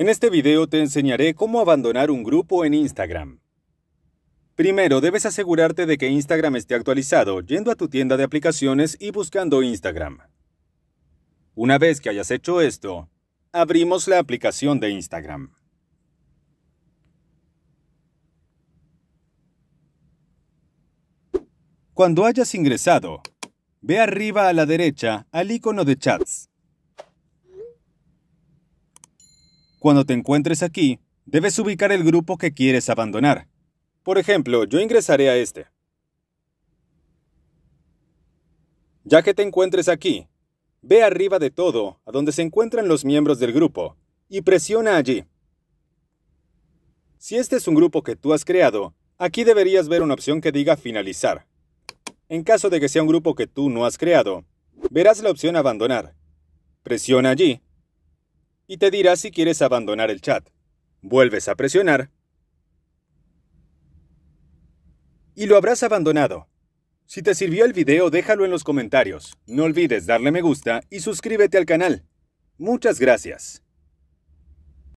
En este video te enseñaré cómo abandonar un grupo en Instagram. Primero, debes asegurarte de que Instagram esté actualizado yendo a tu tienda de aplicaciones y buscando Instagram. Una vez que hayas hecho esto, abrimos la aplicación de Instagram. Cuando hayas ingresado, ve arriba a la derecha al icono de chats. Cuando te encuentres aquí, debes ubicar el grupo que quieres abandonar. Por ejemplo, yo ingresaré a este. Ya que te encuentres aquí, ve arriba de todo a donde se encuentran los miembros del grupo y presiona allí. Si este es un grupo que tú has creado, aquí deberías ver una opción que diga finalizar. En caso de que sea un grupo que tú no has creado, verás la opción abandonar. Presiona allí y te dirá si quieres abandonar el chat. Vuelves a presionar y lo habrás abandonado. Si te sirvió el video, déjalo en los comentarios. No olvides darle me gusta y suscríbete al canal. Muchas gracias.